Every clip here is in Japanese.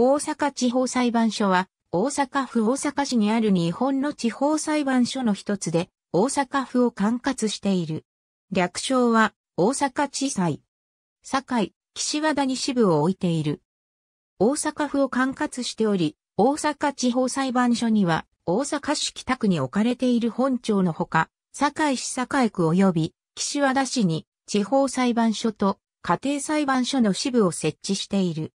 大阪地方裁判所は、大阪府大阪市にある日本の地方裁判所の一つで、大阪府を管轄している。略称は、大阪地裁。堺、岸和田に支部を置いている。大阪府を管轄しており、大阪地方裁判所には、大阪市北区に置かれている本庁のほか、堺市堺区及び、岸和田市に、地方裁判所と家庭裁判所の支部を設置している。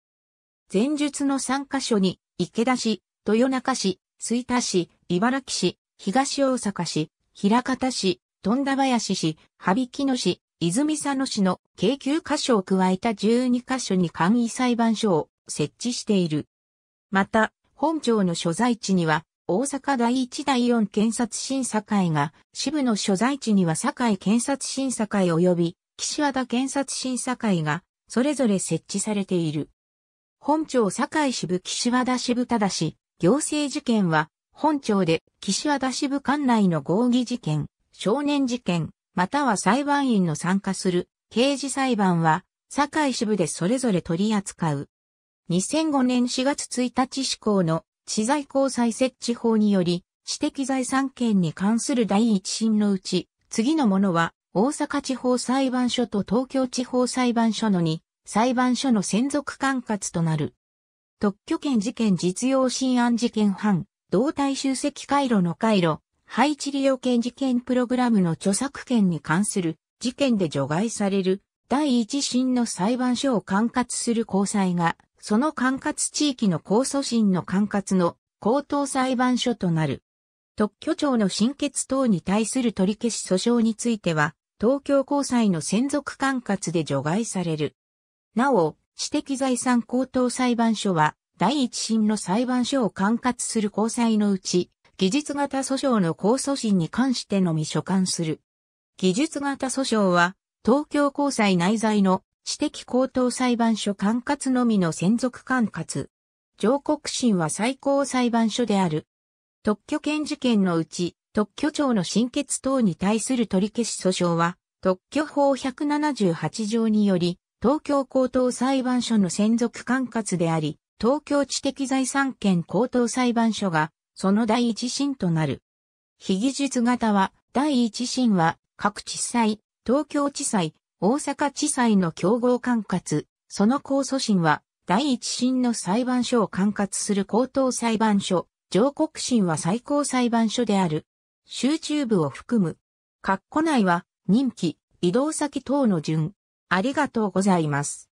前述の3カ所に、池田市、豊中市、吹田市、茨城市、東大阪市、平方市、富田林市、羽曳野市、泉佐野市の計9カ所を加えた12カ所に簡易裁判所を設置している。また、本庁の所在地には、大阪第1第4検察審査会が、支部の所在地には堺検察審査会及び、岸和田検察審査会が、それぞれ設置されている。本庁堺支部岸和田支部ただし、行政事件は、本庁で岸和田支部管内の合議事件、少年事件、または裁判員の参加する刑事裁判は、堺支部でそれぞれ取り扱う。2005年4月1日施行の知財交際設置法により、知的財産権に関する第一審のうち、次のものは、大阪地方裁判所と東京地方裁判所の2裁判所の専属管轄となる。特許権事件実用新案事件犯、動体集積回路の回路、配置利用権事件プログラムの著作権に関する事件で除外される第一審の裁判所を管轄する高裁が、その管轄地域の控訴審の管轄の高等裁判所となる。特許庁の審決等に対する取り消し訴訟については、東京高裁の専属管轄で除外される。なお、私的財産高等裁判所は、第一審の裁判所を管轄する高裁のうち、技術型訴訟の控訴審に関してのみ所管する。技術型訴訟は、東京高裁内在の私的高等裁判所管轄のみの専属管轄。上告審は最高裁判所である。特許権事件のうち、特許庁の審決等に対する取り消し訴訟は、特許法178条により、東京高等裁判所の専属管轄であり、東京知的財産権高等裁判所が、その第一審となる。非技術型は、第一審は、各地裁、東京地裁、大阪地裁の競合管轄、その控訴審は、第一審の裁判所を管轄する高等裁判所、上告審は最高裁判所である。集中部を含む。括弧内は、任期、移動先等の順、ありがとうございます。